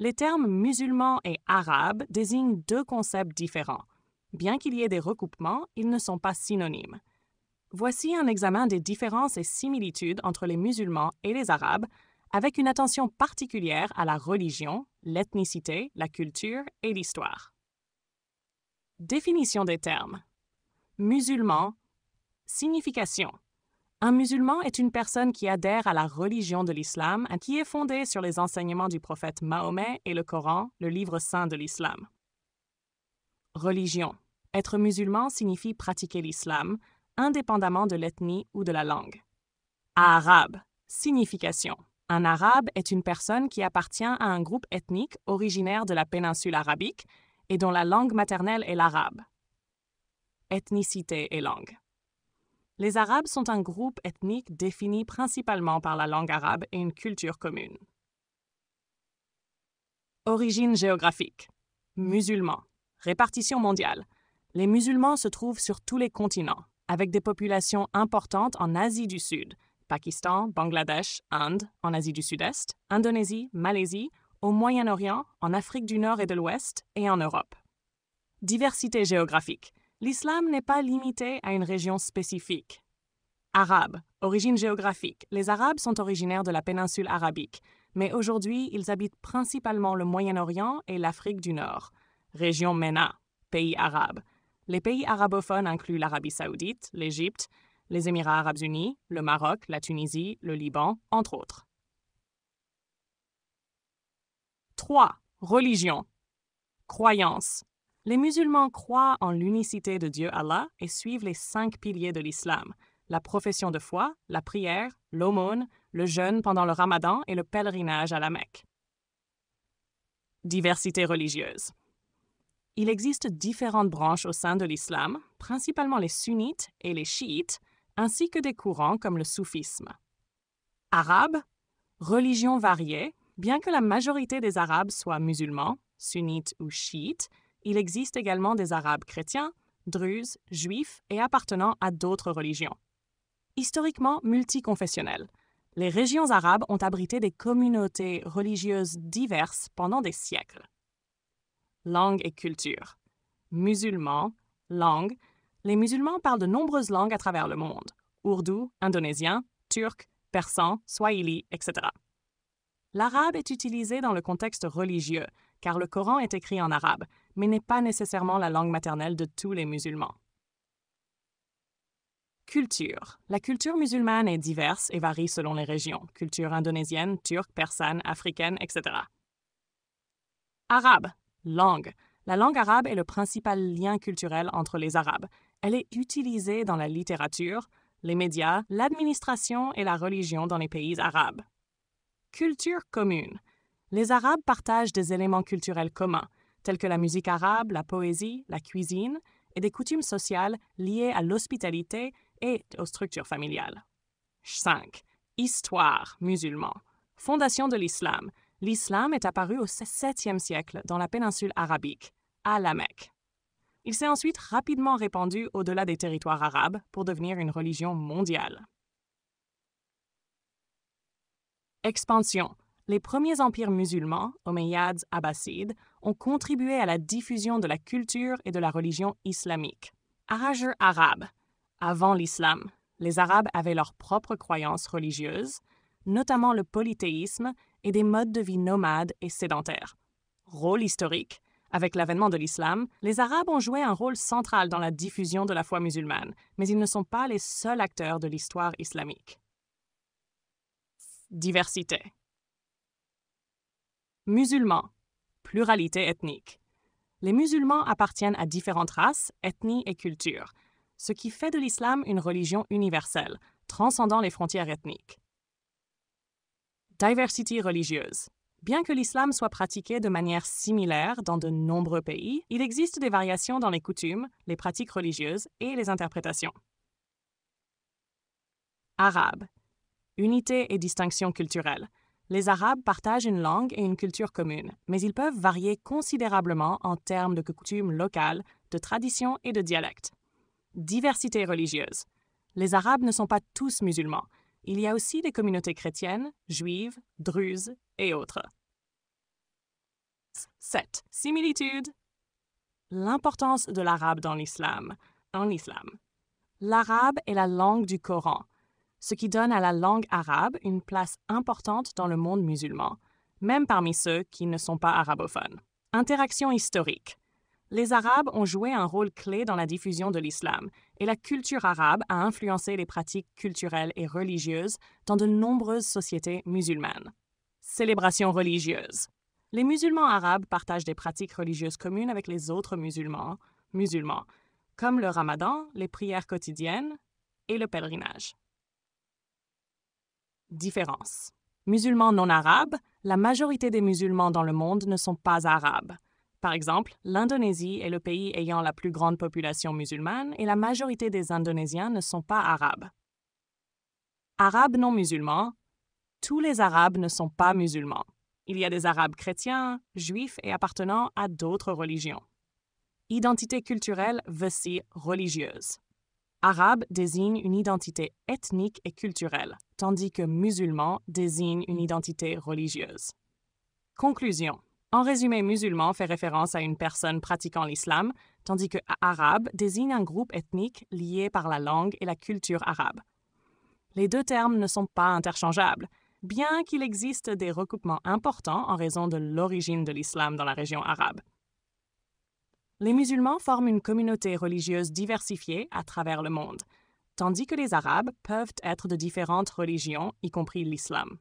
Les termes musulmans et arabes désignent deux concepts différents. Bien qu'il y ait des recoupements, ils ne sont pas synonymes. Voici un examen des différences et similitudes entre les musulmans et les arabes, avec une attention particulière à la religion, l'ethnicité, la culture et l'histoire. Définition des termes. Musulman. Signification. Un musulman est une personne qui adhère à la religion de l'islam, qui est fondée sur les enseignements du prophète Mahomet et le Coran, le livre saint de l'islam. Religion. Être musulman signifie pratiquer l'islam, indépendamment de l'ethnie ou de la langue. Arabe. Signification. Un arabe est une personne qui appartient à un groupe ethnique originaire de la péninsule arabique et dont la langue maternelle est l'arabe. Ethnicité et langue. Les Arabes sont un groupe ethnique défini principalement par la langue arabe et une culture commune. Origine géographique. Musulmans. Répartition mondiale. Les musulmans se trouvent sur tous les continents, avec des populations importantes en Asie du Sud, Pakistan, Bangladesh, Inde, en Asie du Sud-Est, Indonésie, Malaisie, au Moyen-Orient, en Afrique du Nord et de l'Ouest et en Europe. Diversité géographique l'islam n'est pas limité à une région spécifique. Arabes, origine géographique. Les Arabes sont originaires de la péninsule arabique, mais aujourd'hui, ils habitent principalement le Moyen-Orient et l'Afrique du Nord. Région MENA, pays arabe. Les pays arabophones incluent l'Arabie saoudite, l'Égypte, les Émirats arabes unis, le Maroc, la Tunisie, le Liban, entre autres. 3. Religion. Croyance. Les musulmans croient en l'unicité de Dieu Allah et suivent les cinq piliers de l'islam, la profession de foi, la prière, l'aumône, le jeûne pendant le ramadan et le pèlerinage à la Mecque. Diversité religieuse. Il existe différentes branches au sein de l'islam, principalement les sunnites et les chiites, ainsi que des courants comme le soufisme. Arabes, Religion variée, bien que la majorité des Arabes soient musulmans, sunnites ou chiites, il existe également des Arabes chrétiens, druzes, juifs et appartenant à d'autres religions. Historiquement multiconfessionnels, les régions arabes ont abrité des communautés religieuses diverses pendant des siècles. Langue et culture. Musulmans, langue. Les musulmans parlent de nombreuses langues à travers le monde ourdou, indonésien, turc, persan, swahili, etc. L'arabe est utilisé dans le contexte religieux, car le Coran est écrit en arabe, mais n'est pas nécessairement la langue maternelle de tous les musulmans. Culture. La culture musulmane est diverse et varie selon les régions, culture indonésienne, turque, persane, africaine, etc. Arabe. Langue. La langue arabe est le principal lien culturel entre les Arabes. Elle est utilisée dans la littérature, les médias, l'administration et la religion dans les pays arabes. Culture commune les Arabes partagent des éléments culturels communs, tels que la musique arabe, la poésie, la cuisine, et des coutumes sociales liées à l'hospitalité et aux structures familiales. 5. Histoire musulman. Fondation de l'islam. L'islam est apparu au 7e siècle dans la péninsule arabique, à la Mecque. Il s'est ensuite rapidement répandu au-delà des territoires arabes pour devenir une religion mondiale. Expansion les premiers empires musulmans, omeyyades, Abbasides, ont contribué à la diffusion de la culture et de la religion islamique. Arageur arabe. Avant l'islam, les Arabes avaient leurs propres croyances religieuses, notamment le polythéisme et des modes de vie nomades et sédentaires. Rôle historique. Avec l'avènement de l'islam, les Arabes ont joué un rôle central dans la diffusion de la foi musulmane, mais ils ne sont pas les seuls acteurs de l'histoire islamique. Diversité. Musulmans. Pluralité ethnique. Les musulmans appartiennent à différentes races, ethnies et cultures, ce qui fait de l'islam une religion universelle, transcendant les frontières ethniques. Diversité religieuse. Bien que l'islam soit pratiqué de manière similaire dans de nombreux pays, il existe des variations dans les coutumes, les pratiques religieuses et les interprétations. Arabe. Unité et distinction culturelle. Les Arabes partagent une langue et une culture commune, mais ils peuvent varier considérablement en termes de coutumes locales, de traditions et de dialectes. Diversité religieuse. Les Arabes ne sont pas tous musulmans. Il y a aussi des communautés chrétiennes, juives, druzes et autres. 7. Similitude L'importance de l'arabe dans l'islam. L'arabe est la langue du Coran ce qui donne à la langue arabe une place importante dans le monde musulman, même parmi ceux qui ne sont pas arabophones. Interaction historique. Les Arabes ont joué un rôle clé dans la diffusion de l'islam, et la culture arabe a influencé les pratiques culturelles et religieuses dans de nombreuses sociétés musulmanes. Célébration religieuse. Les musulmans arabes partagent des pratiques religieuses communes avec les autres musulmans, musulmans, comme le ramadan, les prières quotidiennes et le pèlerinage. Différence. Musulmans non arabes, la majorité des musulmans dans le monde ne sont pas arabes. Par exemple, l'Indonésie est le pays ayant la plus grande population musulmane et la majorité des Indonésiens ne sont pas arabes. Arabes non musulmans, tous les Arabes ne sont pas musulmans. Il y a des Arabes chrétiens, juifs et appartenant à d'autres religions. Identité culturelle voici « religieuse. Arabe désigne une identité ethnique et culturelle, tandis que musulman désigne une identité religieuse. Conclusion. En résumé, musulman fait référence à une personne pratiquant l'islam, tandis que arabe désigne un groupe ethnique lié par la langue et la culture arabe. Les deux termes ne sont pas interchangeables, bien qu'il existe des recoupements importants en raison de l'origine de l'islam dans la région arabe les musulmans forment une communauté religieuse diversifiée à travers le monde, tandis que les Arabes peuvent être de différentes religions, y compris l'islam.